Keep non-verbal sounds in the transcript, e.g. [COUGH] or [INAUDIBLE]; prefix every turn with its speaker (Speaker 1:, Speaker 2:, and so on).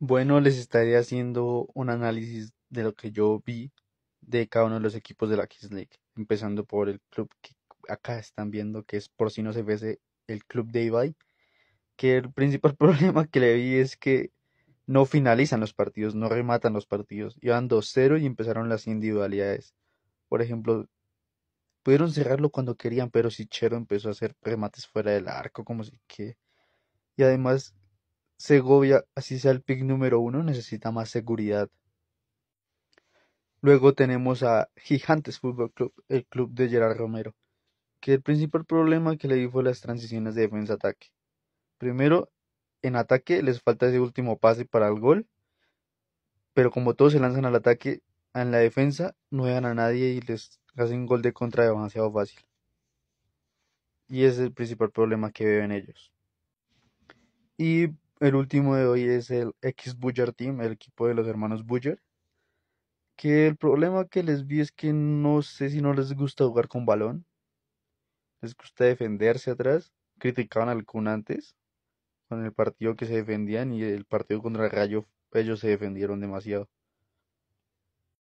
Speaker 1: Bueno, les estaré haciendo un análisis de lo que yo vi de cada uno de los equipos de la Kings League, empezando por el club que acá están viendo que es por si no se ese, el club de Ibai, que el principal [LAUGHS] problema que le vi es que no finalizan los partidos, no rematan los partidos, iban 2-0 y empezaron las individualidades. Por ejemplo, pudieron cerrarlo cuando querían, pero Sichero empezó a hacer remates fuera del arco, como si que... Y además Segovia, así sea el pick número uno, necesita más seguridad. Luego tenemos a Gigantes Fútbol Club, el club de Gerard Romero, que el principal problema que le dio fue las transiciones de defensa-ataque. Primero, en ataque les falta ese último pase para el gol, pero como todos se lanzan al ataque, en la defensa no dejan a nadie y les hacen gol de contra demasiado fácil. Y ese es el principal problema que veo en ellos. Y el último de hoy es el X Buller Team, el equipo de los hermanos Buller. Que el problema que les vi es que no sé si no les gusta jugar con balón. Les gusta defenderse atrás. Criticaban al Kun antes. Con el partido que se defendían y el partido contra el Rayo ellos se defendieron demasiado.